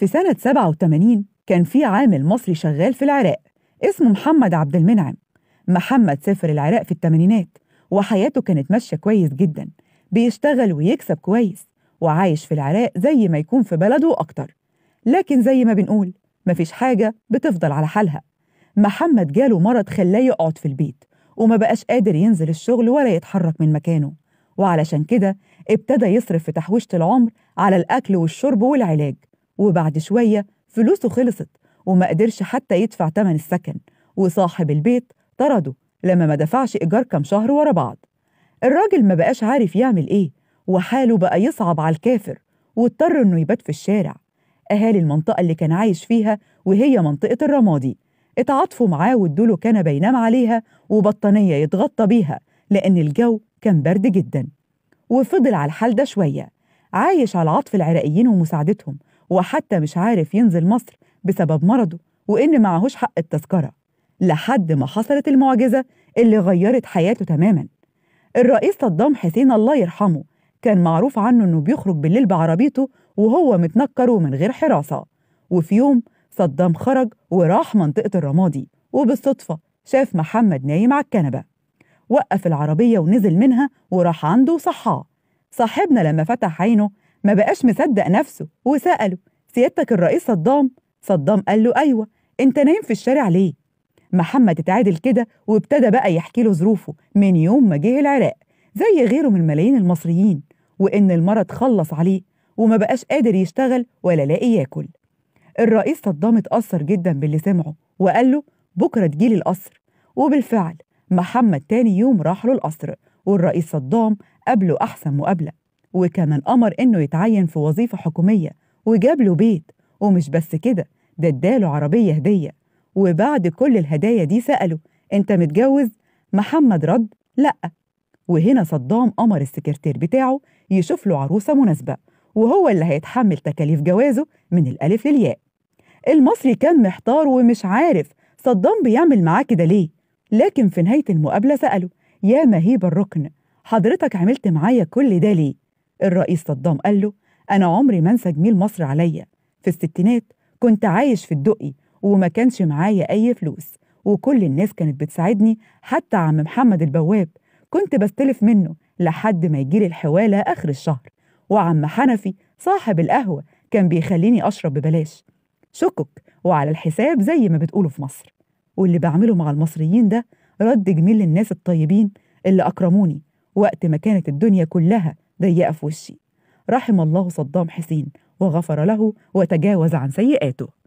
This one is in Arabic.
في سنة 87 كان في عامل مصري شغال في العراق اسمه محمد عبد المنعم محمد سافر العراق في الثمانينات وحياته كانت ماشية كويس جدا بيشتغل ويكسب كويس وعايش في العراق زي ما يكون في بلده أكتر لكن زي ما بنقول مفيش حاجة بتفضل على حالها محمد جاله مرض خلاه يقعد في البيت وما بقاش قادر ينزل الشغل ولا يتحرك من مكانه وعلشان كده ابتدى يصرف في تحويشة العمر على الأكل والشرب والعلاج وبعد شوية فلوسه خلصت وما قدرش حتى يدفع تمن السكن وصاحب البيت طرده لما ما دفعش إيجار كام شهر ورا بعض الراجل ما بقاش عارف يعمل إيه وحاله بقى يصعب على الكافر واضطر إنه يبات في الشارع أهالي المنطقة اللي كان عايش فيها وهي منطقة الرمادي اتعاطفوا معاه وادوله كان ينام عليها وبطانية يتغطى بيها لأن الجو كان برد جدا وفضل على الحال ده شوية عايش على عطف العراقيين ومساعدتهم وحتى مش عارف ينزل مصر بسبب مرضه وإن معهوش حق التذكرة لحد ما حصلت المعجزة اللي غيرت حياته تماما الرئيس صدام حسين الله يرحمه كان معروف عنه إنه بيخرج بالليل بعربيته وهو متنكر ومن غير حراسة وفي يوم صدام خرج وراح منطقة الرمادي وبالصدفة شاف محمد نايم على الكنبة وقف العربية ونزل منها وراح عنده وصحاه صاحبنا لما فتح عينه ما بقاش مصدق نفسه وسأله سيادتك الرئيس صدام صدام قال له أيوة أنت نايم في الشارع ليه؟ محمد اتعادل كده وابتدى بقى يحكي له ظروفه من يوم ما جه العراق زي غيره من ملايين المصريين وإن المرض خلص عليه وما بقاش قادر يشتغل ولا لاقي ياكل الرئيس صدام اتأثر جدا باللي سمعه وقال له بكرة تجيلي القصر وبالفعل محمد تاني يوم راح له القصر والرئيس صدام قابله أحسن مقابلة وكمان أمر إنه يتعين في وظيفة حكومية وجاب له بيت ومش بس كده ده اداله عربية هدية وبعد كل الهدايا دي سأله أنت متجوز؟ محمد رد لأ وهنا صدام أمر السكرتير بتاعه يشوف له عروسة مناسبة وهو اللي هيتحمل تكاليف جوازه من الألف للياء المصري كان محتار ومش عارف صدام بيعمل معاه كده ليه لكن في نهاية المقابلة سأله يا مهيب الركن حضرتك عملت معايا كل ده ليه؟ الرئيس صدام قال له أنا عمري ما أنسى جميل مصر عليا في الستينات كنت عايش في الدقي وما كانش معايا أي فلوس وكل الناس كانت بتساعدني حتى عم محمد البواب كنت بستلف منه لحد ما يجيلي الحوالة آخر الشهر وعم حنفي صاحب القهوة كان بيخليني أشرب ببلاش شكك وعلى الحساب زي ما بتقولوا في مصر واللي بعمله مع المصريين ده رد جميل للناس الطيبين اللي أكرموني وقت ما كانت الدنيا كلها ضيقه في وشي رحم الله صدام حسين وغفر له وتجاوز عن سيئاته